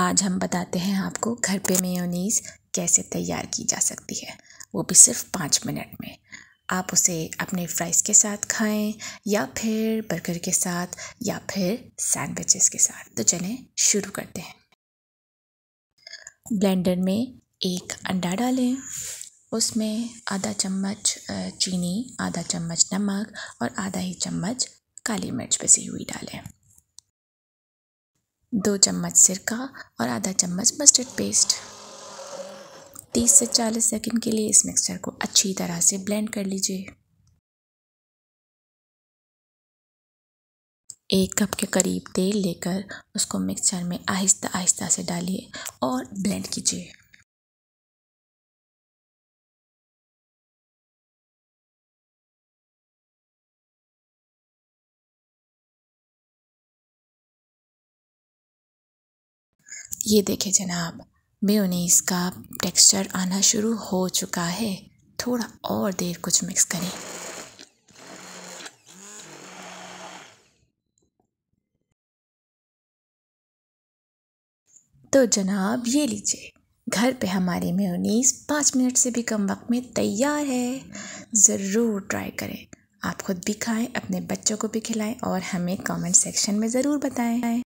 आज हम बताते हैं आपको घर पे मेयोनीज़ कैसे तैयार की जा सकती है वो भी सिर्फ पाँच मिनट में आप उसे अपने फ्राइज़ के साथ खाएं या फिर बर्गर के साथ या फिर सैंडविचेस के साथ तो चलें शुरू करते हैं ब्लेंडर में एक अंडा डालें उसमें आधा चम्मच चीनी आधा चम्मच नमक और आधा ही चम्मच काली मिर्च पिसी हुई डालें दो चम्मच सिरका और आधा चम्मच मस्टर्ड पेस्ट 30 से 40 सेकंड के लिए इस मिक्सचर को अच्छी तरह से ब्लेंड कर लीजिए एक कप के करीब तेल लेकर उसको मिक्सचर में आहिस्ता आहिस्ता से डालिए और ब्लेंड कीजिए ये देखें जनाब मेयोनीज़ का टेक्सचर आना शुरू हो चुका है थोड़ा और देर कुछ मिक्स करें तो जनाब ये लीजिए घर पे हमारी मेयोनीज़ पाँच मिनट से भी कम वक्त में तैयार है ज़रूर ट्राई करें आप ख़ुद भी खाएं अपने बच्चों को भी खिलाएं और हमें कमेंट सेक्शन में ज़रूर बताएं